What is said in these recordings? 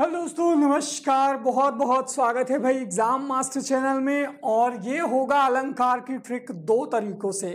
Hello दोस्तों नमस्कार बहुत बहुत स्वागत है भाई एग्जाम मास्टर चैनल में और ये होगा अलंकार की ट्रिक दो तरीकों से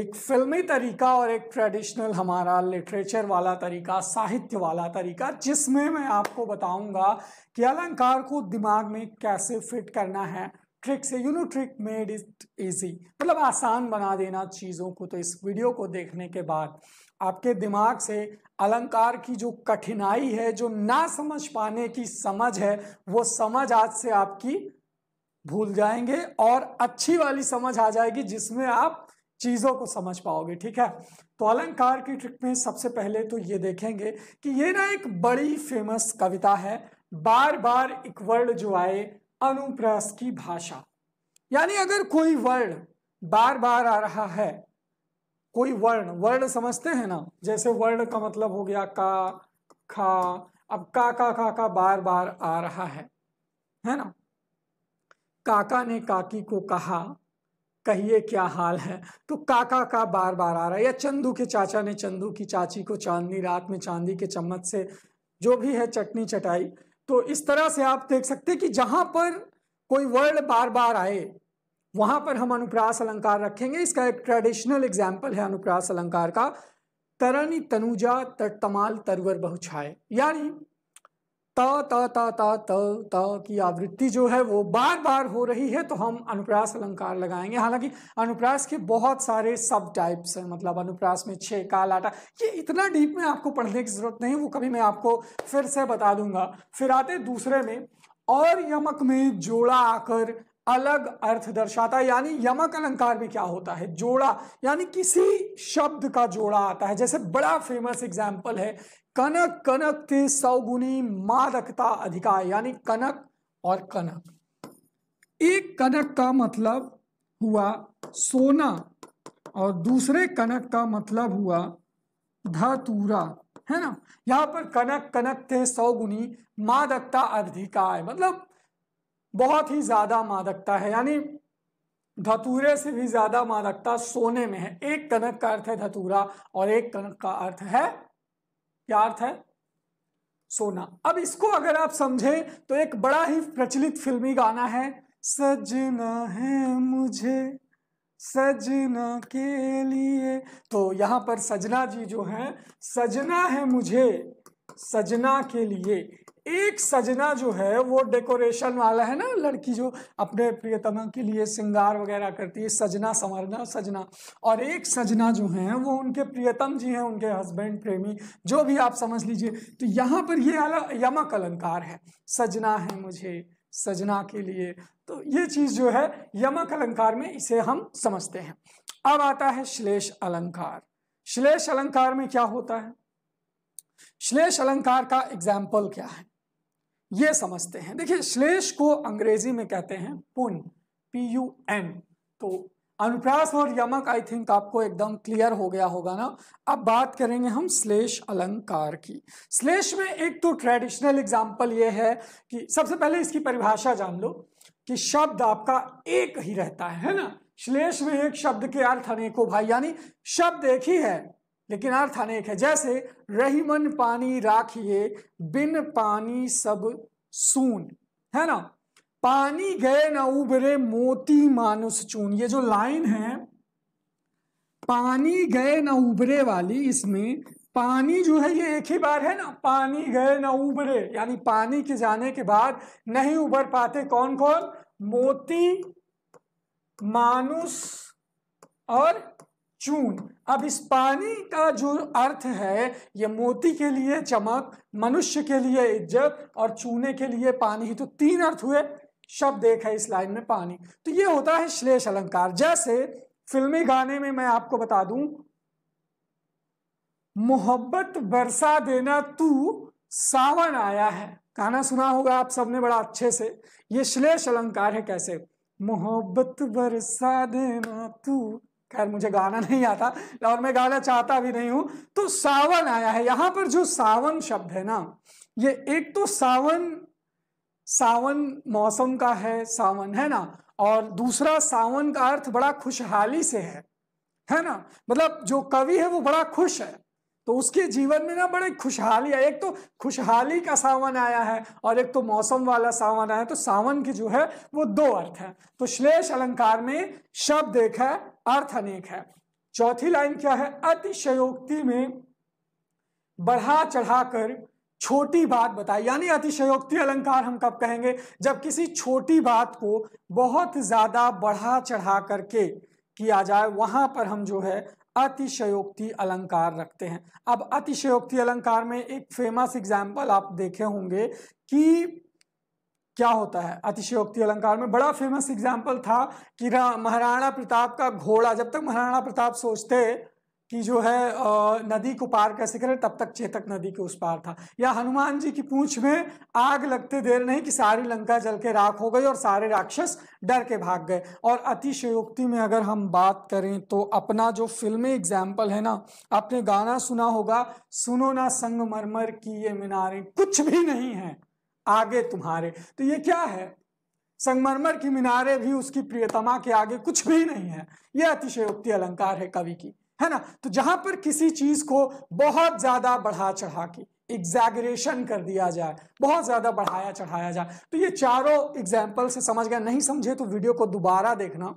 एक फिल्मी तरीका और एक ट्रेडिशनल हमारा लिटरेचर वाला तरीका साहित्य वाला तरीका जिसमें मैं आपको बताऊंगा कि अलंकार को दिमाग में कैसे फिट करना है ट्रिक से you know trick made it easy मतलब आसान बना देना चीज़ों को तो इस वीडियो को देखने के बाद आपके दिमाग से अलंकार की जो कठिनाई है जो ना समझ पाने की समझ है वो समझ आज से आपकी भूल जाएंगे और अच्छी वाली समझ आ जाएगी जिसमें आप चीज़ों को समझ पाओगे ठीक है तो अलंकार की ट्रिक में सबसे पहले तो ये देखेंगे कि ये ना एक बड़ी फेमस कविता है बार बार एक वर्ड जो आए अनुप्रास की भाषा यानी अगर कोई वर्ड बार बार आ रहा है कोई वर्ण वर्ण समझते हैं ना जैसे वर्ण का मतलब हो गया का खा अब का का का का बार बार आ रहा है है ना काका ने काकी को कहा कहिए क्या हाल है तो काका का बार बार आ रहा है या चंदू के चाचा ने चंदू की चाची को चांदनी रात में चांदी के चम्मच से जो भी है चटनी चटाई तो इस तरह से आप देख सकते कि जहां पर कोई वर्ड बार बार आए वहां पर हम अनुप्रास अलंकार रखेंगे इसका एक ट्रेडिशनल एग्जाम्पल है अनुप्रास अलंकार का तरनी तनुजा तटतमाल तरवर बहुछाए यानी त त त त त त की आवृत्ति जो है वो बार बार हो रही है तो हम अनुप्रास अलंकार लगाएंगे हालांकि अनुप्रास के बहुत सारे सब टाइप्स हैं मतलब अनुप्रास में छे काल आटा ये इतना डीप में आपको पढ़ने की ज़रूरत नहीं वो कभी मैं आपको फिर से बता दूंगा फिर आते दूसरे में और यमक में जोड़ा आकर अलग अर्थ दर्शाता है यानी यमक अलंकार में क्या होता है जोड़ा यानी किसी शब्द का जोड़ा आता है जैसे बड़ा फेमस एग्जाम्पल है कनक कनक थे सौगुनी मादकता अधिकार यानी कनक और कनक एक कनक का मतलब हुआ सोना और दूसरे कनक का मतलब हुआ धातूरा है ना यहाँ पर कनक कनक थे सौगुनी मादकता अधिकाय मतलब बहुत ही ज़्यादा मादकता है यानी धतूरे से भी ज़्यादा मादकता सोने में है एक कनक का अर्थ है धतूरा और एक कनक का अर्थ है क्या अर्थ है सोना अब इसको अगर आप समझे तो एक बड़ा ही प्रचलित फिल्मी गाना है सजना है मुझे सजना के लिए तो यहां पर सजना जी जो है सजना है मुझे सजना के लिए एक सजना जो है वो डेकोरेशन वाला है ना लड़की जो अपने प्रियतमा के लिए श्रृंगार वगैरह करती है सजना संवरना सजना और एक सजना जो है वो उनके प्रियतम जी हैं उनके हस्बैंड प्रेमी जो भी आप समझ लीजिए तो यहाँ पर ये आला यमक अलंकार है सजना है मुझे सजना के लिए तो ये चीज़ जो है यमक अलंकार में इसे हम समझते हैं अब आता है श्लेष अलंकार श्लेष अलंकार में क्या होता है श्लेष अलंकार का एग्जाम्पल क्या है ये समझते हैं देखिए श्लेष को अंग्रेजी में कहते हैं पुन पी यू एन तो अनुप्रास और यमक आई थिंक आपको एकदम क्लियर हो गया होगा ना अब बात करेंगे हम श्लेष अलंकार की श्लेष में एक तो ट्रेडिशनल एग्जाम्पल ये है कि सबसे पहले इसकी परिभाषा जान लो कि शब्द आपका एक ही रहता है, है ना श्लेष में एक शब्द के अर्थ अनेकों भाई यानी शब्द एक ही है लेकिन अर्थ अनेक है जैसे रही मन पानी राखिए बिन पानी सब सून है ना पानी गए न उबरे मोती मानुस चून ये जो लाइन है पानी गए न उबरे वाली इसमें पानी जो है ये एक ही बार है ना पानी गए न उबरे यानी पानी के जाने के बाद नहीं उबर पाते कौन कौन मोती मानुस और चून अब इस पानी का जो अर्थ है ये मोती के लिए चमक मनुष्य के लिए इज्जत और चूने के लिए पानी तो तीन अर्थ हुए शब्द एक है इस लाइन में पानी तो ये होता है श्लेष अलंकार जैसे फिल्मी गाने में मैं आपको बता दूं मोहब्बत बरसा देना तू सावन आया है गाना सुना होगा आप सबने बड़ा अच्छे से ये श्लेष अलंकार है कैसे मोहब्बत बरसा देना तू खैर मुझे गाना नहीं आता और मैं गाना चाहता भी नहीं हूं तो सावन आया है यहां पर जो सावन शब्द है ना ये एक तो सावन सावन मौसम का है सावन है ना और दूसरा सावन का अर्थ बड़ा खुशहाली से है है ना मतलब जो कवि है वो बड़ा खुश है तो उसके जीवन में ना बड़े खुशहाली है एक तो खुशहाली का सावन आया है और एक तो मौसम वाला सावन आया है तो सावन की जो है वो दो अर्थ है तो श्लेष अलंकार में शब्द एक है अर्थ अनेक है चौथी लाइन क्या है अतिशयोक्ति में बढ़ा चढ़ाकर छोटी बात बताई यानी अतिशयोक्ति अलंकार हम कब कहेंगे जब किसी छोटी बात को बहुत ज्यादा बढ़ा चढ़ा करके किया जाए वहां पर हम जो है अतिशयोक्ति अलंकार रखते हैं अब अतिशयोक्ति अलंकार में एक फेमस एग्जाम्पल आप देखे होंगे कि क्या होता है अतिशयोक्ति अलंकार में बड़ा फेमस एग्जाम्पल था कि महाराणा प्रताप का घोड़ा जब तक महाराणा प्रताप सोचते कि जो है नदी को पार कैसे करें तब तक चेतक नदी के उस पार था या हनुमान जी की पूंछ में आग लगते देर नहीं कि सारी लंका जल के राख हो गई और सारे राक्षस डर के भाग गए और अतिशयोक्ति में अगर हम बात करें तो अपना जो फिल्मी एग्जाम्पल है ना आपने गाना सुना होगा सुनो ना संगमरमर की ये मीनारें कुछ भी नहीं है आगे तुम्हारे तो ये क्या है संगमरमर की मीनारे भी उसकी प्रियतमा के आगे कुछ भी नहीं है यह अतिशयोक्ति अलंकार है कवि की है ना तो जहां पर किसी चीज को बहुत ज्यादा बढ़ा चढ़ा के एग्जैगरेशन कर दिया जाए बहुत ज़्यादा बढ़ाया चढ़ाया जाए तो ये चारों एग्जाम्पल से समझ गया नहीं समझे तो वीडियो को दोबारा देखना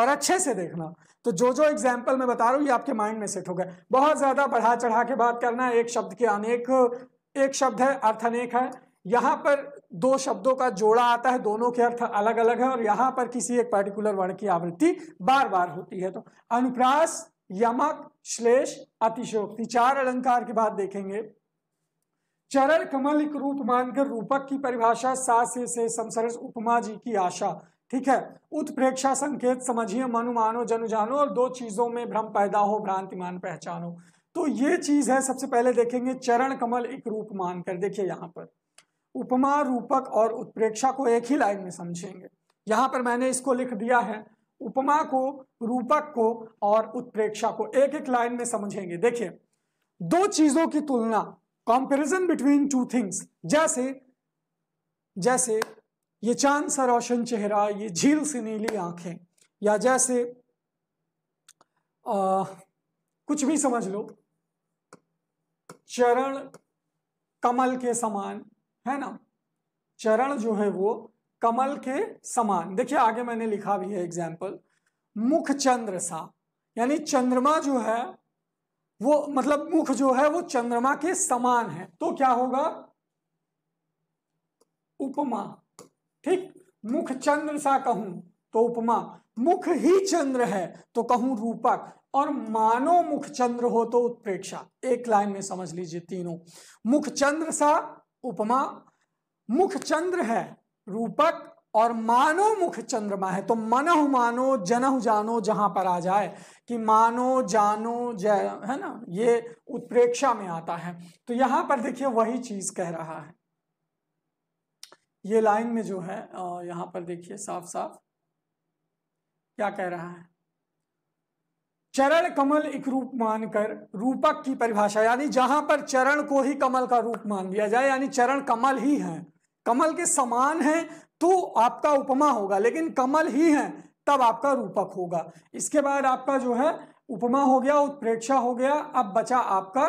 और अच्छे से देखना तो जो जो एग्जाम्पल मैं बता रहा हूँ ये आपके माइंड में सेट हो गए बहुत ज़्यादा बढ़ा चढ़ा के बात करना एक शब्द के अनेक एक शब्द है अर्थ अनेक है यहां पर दो शब्दों का जोड़ा आता है दोनों के अर्थ अलग अलग है और यहां पर किसी एक पर्टिकुलर वर्ण की आवृत्ति बार बार होती है तो अनुप्रास यमक श्लेष अतिशोक्ति चार अलंकार के बाद देखेंगे चरण कमल एक रूप मानकर रूपक की परिभाषा सा से, से समसरस उपमा जी की आशा ठीक है उत्प्रेक्षा संकेत समझिए मनु मानो जनु जानो और दो चीजों में भ्रम पैदा हो भ्रांतिमान पहचानो तो ये चीज है सबसे पहले देखेंगे चरण कमल एक रूप मानकर देखिए यहां पर उपमा रूपक और उत्प्रेक्षा को एक ही लाइन में समझेंगे यहाँ पर मैंने इसको लिख दिया है उपमा को रूपक को और उत्प्रेक्षा को एक एक लाइन में समझेंगे देखिए दो चीजों की तुलना कंपेरिजन बिटवीन टू थिंग्स जैसे जैसे ये चांद सा रोशन चेहरा ये झील सी नीली आंखें या जैसे आ, कुछ भी समझ लो चरण कमल के समान है ना चरण जो है वो कमल के समान देखिए आगे मैंने लिखा भी है एग्जाम्पल मुख चंद्र सा यानी चंद्रमा जो है वो मतलब मुख जो है वो चंद्रमा के समान है तो क्या होगा उपमा ठीक मुख चंद्र सा कहूं तो उपमा मुख ही चंद्र है तो कहूं रूपक और मानो मुख चंद्र हो तो उत्प्रेक्षा एक लाइन में समझ लीजिए तीनों मुख चंद्र सा उपमा मुख चंद्र है रूपक और मानो मुख चंद्रमा है तो मनहु मानो जनहु जानो जहां पर आ जाए कि मानो जानो जय है ना ये उत्प्रेक्षा में आता है तो यहां पर देखिए वही चीज कह रहा है ये लाइन में जो है यहां पर देखिए साफ साफ क्या कह रहा है चरण कमल एक रूप मानकर रूपक की परिभाषा यानी जहां पर चरण को ही कमल का रूप मान लिया जाए यानी चरण कमल ही है कमल के समान है तो आपका उपमा होगा लेकिन कमल ही है तब आपका रूपक होगा इसके बाद आपका जो है उपमा हो गया उत्प्रेक्षा हो गया अब बचा आपका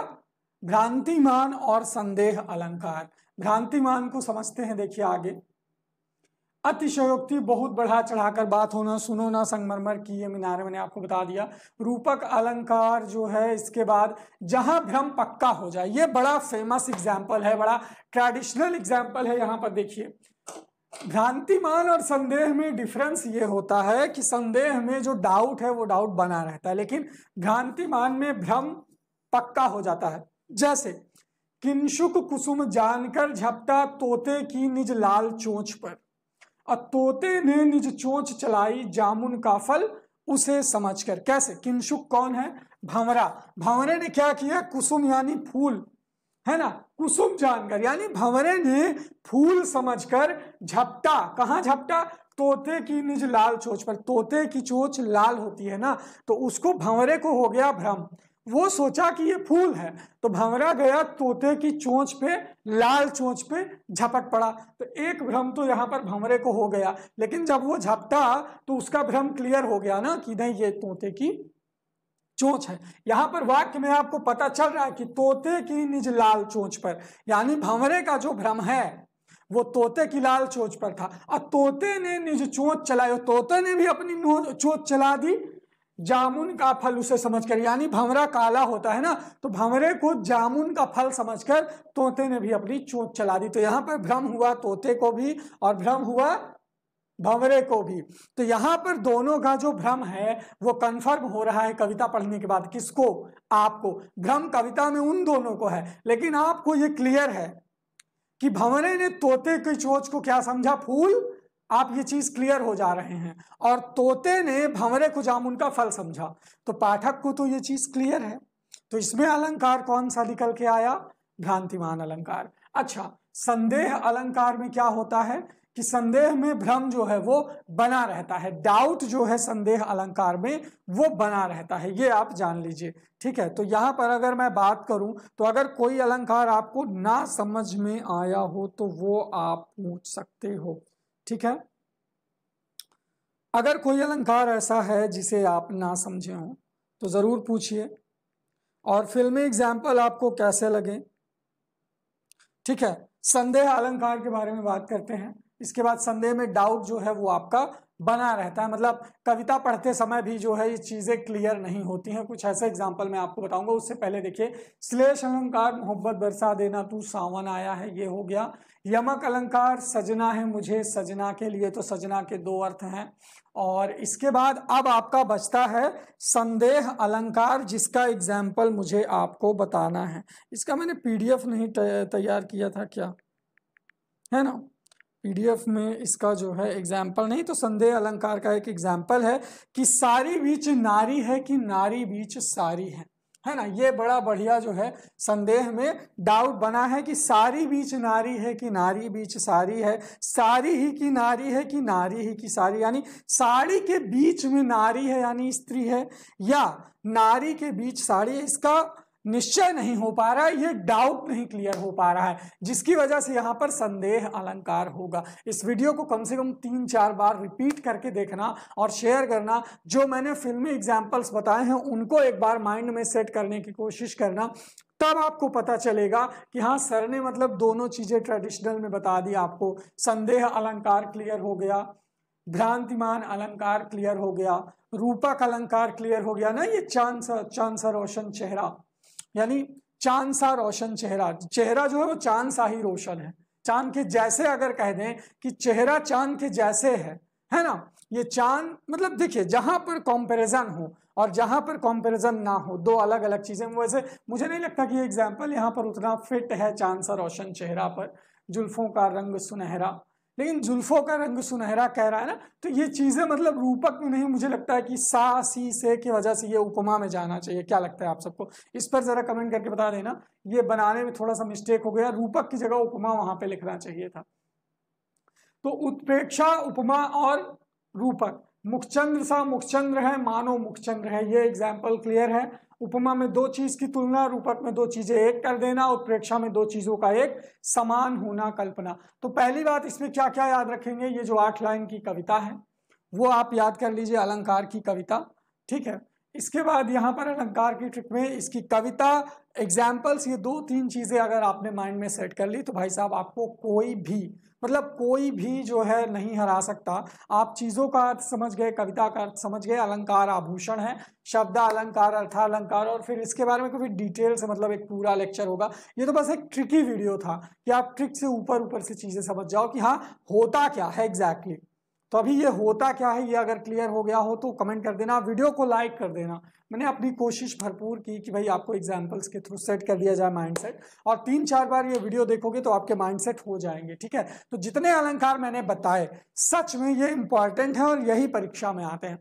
भ्रांतिमान और संदेह अलंकार भ्रांतिमान को समझते हैं देखिए आगे अतिशयोक्ति बहुत बढ़ा चढ़ाकर बात होना सुनो ना संगमरमर की ये मीनार मैंने आपको बता दिया रूपक अलंकार जो है इसके बाद जहां भ्रम पक्का हो जाए ये बड़ा फेमस एग्जाम्पल है बड़ा ट्रेडिशनल एग्जाम्पल है यहाँ पर देखिए भ्रांतिमान और संदेह में डिफरेंस ये होता है कि संदेह में जो डाउट है वो डाउट बना रहता है लेकिन भ्रांतिमान में भ्रम पक्का हो जाता है जैसे किंशुक कुसुम जानकर झपटा तोते की निज लाल चोच पर और तोते ने निज चोच चलाई जामुन का फल उसे समझकर कैसे किंशुक कौन है भंवरा भंवरे ने क्या किया कुसुम यानी फूल है ना कुसुम जानकर यानी भंवरे ने फूल समझकर झपटा कहाँ झपटा तोते की निज लाल चोच पर तोते की चोच लाल होती है ना तो उसको भंवरे को हो गया भ्रम वो सोचा कि ये फूल है तो भंवरा गया तोते की चोंच पे लाल चोंच पे झपट पड़ा तो एक भ्रम तो यहाँ पर भंवरे को हो गया लेकिन जब वो झपटा तो उसका भ्रम क्लियर हो गया ना कि नहीं ये तोते की चोंच है यहाँ पर वाक्य में आपको पता चल रहा है कि तोते की निज लाल चोंच पर यानी भंवरे का जो भ्रम है वो तोते की लाल चोंच पर था और तोते ने निज चोंच चलाई तोते ने भी अपनी चोंच चला दी जामुन का फल उसे समझकर यानी भंवरा काला होता है ना तो भंवरे को जामुन का फल समझकर तोते ने भी अपनी चोट चला दी तो यहाँ पर भ्रम हुआ तोते को भी और भ्रम हुआ भंवरे को भी तो यहाँ पर दोनों का जो भ्रम है वो कन्फर्म हो रहा है कविता पढ़ने के बाद किसको आपको भ्रम कविता में उन दोनों को है लेकिन आपको ये क्लियर है कि भंवरे ने तोते की चोच को क्या समझा फूल आप ये चीज क्लियर हो जा रहे हैं और तोते ने भंवरे को जामुन का फल समझा तो पाठक को तो ये चीज क्लियर है तो इसमें अलंकार कौन सा निकल के आया भ्रांतिमान अलंकार अच्छा संदेह अलंकार में क्या होता है कि संदेह में भ्रम जो है वो बना रहता है डाउट जो है संदेह अलंकार में वो बना रहता है ये आप जान लीजिए ठीक है तो यहां पर अगर मैं बात करूं तो अगर कोई अलंकार आपको ना समझ में आया हो तो वो आप पूछ सकते हो ठीक है अगर कोई अलंकार ऐसा है जिसे आप ना समझे हों तो ज़रूर पूछिए और फिल्मी एग्जाम्पल आपको कैसे लगे ठीक है संदेह अलंकार के बारे में बात करते हैं इसके बाद संदेह में डाउट जो है वो आपका बना रहता है मतलब कविता पढ़ते समय भी जो है ये चीज़ें क्लियर नहीं होती हैं कुछ ऐसे एग्जाम्पल मैं आपको बताऊंगा उससे पहले देखिए श्लेष अलंकार मोहब्बत बरसा देना तू सावन आया है ये हो गया यमक अलंकार सजना है मुझे सजना के लिए तो सजना के दो अर्थ हैं और इसके बाद अब आपका बचता है संदेह अलंकार जिसका एग्जाम्पल मुझे आपको बताना है इसका मैंने पी नहीं तैयार किया था क्या है ना पीडीएफ में इसका जो है एग्जाम्पल नहीं तो संदेह अलंकार का एक एग्जाम्पल है कि सारी बीच नारी है कि नारी बीच सारी है है ना ये बड़ा बढ़िया जो है संदेह में डाउट बना है कि सारी बीच नारी है कि नारी बीच सारी है सारी ही की नारी है कि नारी ही की सारी यानी साड़ी के बीच में नारी है यानी स्त्री है या नारी के बीच साड़ी इसका निश्चय नहीं हो पा रहा है ये डाउट नहीं क्लियर हो पा रहा है जिसकी वजह से यहाँ पर संदेह अलंकार होगा इस वीडियो को कम से कम तीन चार बार रिपीट करके देखना और शेयर करना जो मैंने फिल्मी एग्जाम्पल्स बताए हैं उनको एक बार माइंड में सेट करने की कोशिश करना तब आपको पता चलेगा कि हाँ सर ने मतलब दोनों चीज़ें ट्रेडिशनल में बता दी आपको संदेह अलंकार क्लियर हो गया भ्रांतिमान अलंकार क्लियर हो गया रूपक अलंकार क्लियर हो गया ना ये चांद सा चांद रोशन चेहरा यानी चांद सा रोशन चेहरा चेहरा जो है वो चांद सा ही रोशन है चांद के जैसे अगर कह दें कि चेहरा चांद के जैसे है है ना ये चांद मतलब देखिए जहां पर कंपैरिजन हो और जहां पर कंपैरिजन ना हो दो अलग अलग चीजें वैसे मुझे नहीं लगता कि ये एग्जाम्पल यहाँ पर उतना फिट है चांद सा रोशन चेहरा पर जुल्फों का रंग सुनहरा लेकिन जुल्फों का रंग सुनहरा कह रहा है ना तो ये चीज़ें मतलब रूपक में नहीं मुझे लगता है कि सा सी से की वजह से ये उपमा में जाना चाहिए क्या लगता है आप सबको इस पर ज़रा कमेंट करके बता देना ये बनाने में थोड़ा सा मिस्टेक हो गया रूपक की जगह उपमा वहाँ पर लिखना चाहिए था तो उत्प्रेक्षा उपमा और रूपक मुखचंद्र सा मुखचंद्र है मानो मुखचंद्र है ये एग्जाम्पल क्लियर है उपमा में दो चीज की तुलना रूपक में दो चीजें एक कर देना और प्रेक्षा में दो चीजों का एक समान होना कल्पना तो पहली बात इसमें क्या क्या याद रखेंगे ये जो आठ लाइन की कविता है वो आप याद कर लीजिए अलंकार की कविता ठीक है इसके बाद यहाँ पर अलंकार की ट्रिक में इसकी कविता एग्जाम्पल्स ये दो तीन चीज़ें अगर आपने माइंड में सेट कर ली तो भाई साहब आपको कोई भी मतलब कोई भी जो है नहीं हरा सकता आप चीज़ों का अर्थ समझ गए कविता का अर्थ समझ गए अलंकार आभूषण है शब्द अलंकार अर्थालंकार और फिर इसके बारे में कभी डिटेल से मतलब एक पूरा लेक्चर होगा ये तो बस एक ट्रिकी वीडियो था कि आप ट्रिक से ऊपर ऊपर से चीज़ें समझ जाओ कि हाँ होता क्या है एग्जैक्टली exactly. तो अभी ये होता क्या है ये अगर क्लियर हो गया हो तो कमेंट कर देना वीडियो को लाइक कर देना मैंने अपनी कोशिश भरपूर की कि भाई आपको एग्जाम्पल्स के थ्रू सेट कर दिया जाए माइंडसेट और तीन चार बार ये वीडियो देखोगे तो आपके माइंडसेट हो जाएंगे ठीक है तो जितने अलंकार मैंने बताए सच में ये इंपॉर्टेंट है और यही परीक्षा में आते हैं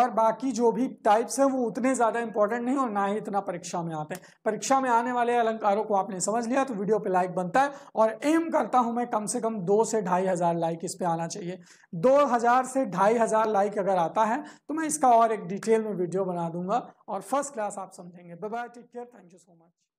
और बाकी जो भी टाइप्स हैं वो उतने ज़्यादा इंपॉर्टेंट नहीं और ना ही इतना परीक्षा में आते हैं परीक्षा में आने वाले अलंकारों को आपने समझ लिया तो वीडियो पे लाइक बनता है और एम करता हूं मैं कम से कम दो से ढाई हज़ार लाइक इस पर आना चाहिए दो हज़ार से ढाई हज़ार लाइक अगर आता है तो मैं इसका और एक डिटेल में वीडियो बना दूंगा और फर्स्ट क्लास आप समझेंगे bye bye take care thank you so much